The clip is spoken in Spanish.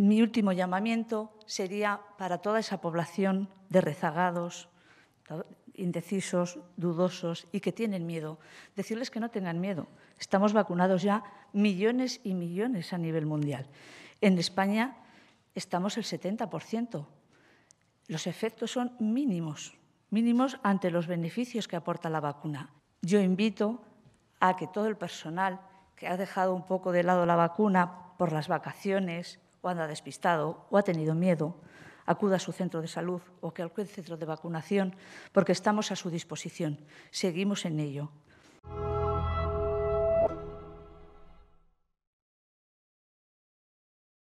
mi último llamamiento sería para toda esa población de rezagados, indecisos, dudosos y que tienen miedo. Decirles que no tengan miedo. Estamos vacunados ya millones y millones a nivel mundial. En España estamos el 70%. Los efectos son mínimos, mínimos ante los beneficios que aporta la vacuna. Yo invito a que todo el personal que ha dejado un poco de lado la vacuna por las vacaciones, o anda despistado o ha tenido miedo, acuda a su centro de salud o que acude al centro de vacunación porque estamos a su disposición. Seguimos en ello.